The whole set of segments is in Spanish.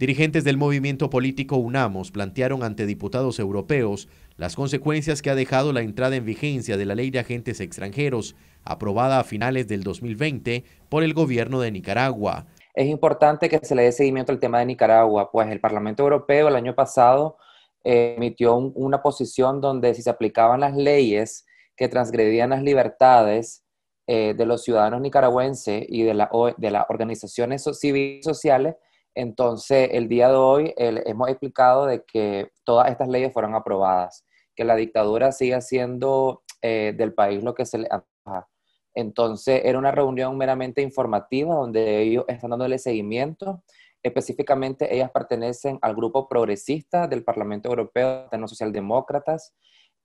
Dirigentes del movimiento político UNAMOS plantearon ante diputados europeos las consecuencias que ha dejado la entrada en vigencia de la Ley de Agentes Extranjeros, aprobada a finales del 2020 por el gobierno de Nicaragua. Es importante que se le dé seguimiento al tema de Nicaragua, pues el Parlamento Europeo el año pasado emitió una posición donde si se aplicaban las leyes que transgredían las libertades eh, de los ciudadanos nicaragüenses y de, de las organizaciones civiles sociales, entonces, el día de hoy hemos explicado de que todas estas leyes fueron aprobadas, que la dictadura sigue siendo eh, del país lo que se le antoja. Entonces, era una reunión meramente informativa donde ellos están dándole seguimiento. Específicamente, ellas pertenecen al grupo progresista del Parlamento Europeo, de los socialdemócratas,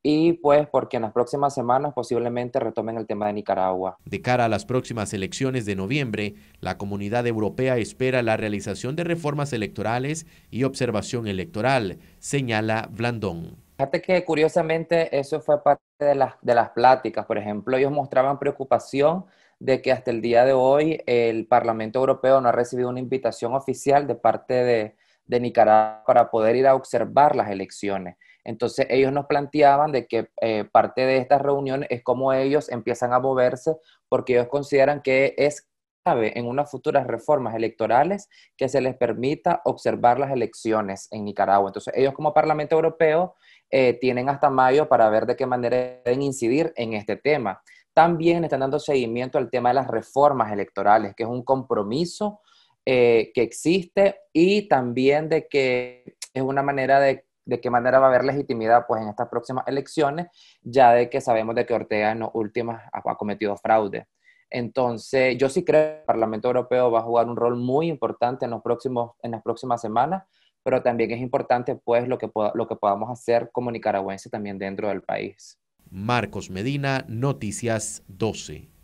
y pues porque en las próximas semanas posiblemente retomen el tema de Nicaragua. De cara a las próximas elecciones de noviembre, la comunidad europea espera la realización de reformas electorales y observación electoral, señala Blandón. Fíjate que curiosamente eso fue parte de las, de las pláticas, por ejemplo, ellos mostraban preocupación de que hasta el día de hoy el Parlamento Europeo no ha recibido una invitación oficial de parte de, de Nicaragua para poder ir a observar las elecciones. Entonces ellos nos planteaban de que eh, parte de estas reuniones es cómo ellos empiezan a moverse porque ellos consideran que es clave en unas futuras reformas electorales que se les permita observar las elecciones en Nicaragua. Entonces ellos como Parlamento Europeo eh, tienen hasta mayo para ver de qué manera pueden incidir en este tema. También están dando seguimiento al tema de las reformas electorales, que es un compromiso eh, que existe y también de que es una manera de, qué manera va a haber legitimidad pues en estas próximas elecciones, ya de que sabemos de que Ortega en los últimos ha, cometido fraude. Entonces, yo sí creo que el Parlamento Europeo va a jugar un rol muy importante en, los próximos, en las próximas semanas, pero también es importante pues lo que, lo que podamos hacer como nicaragüense también dentro del país. Marcos Medina, Noticias 12.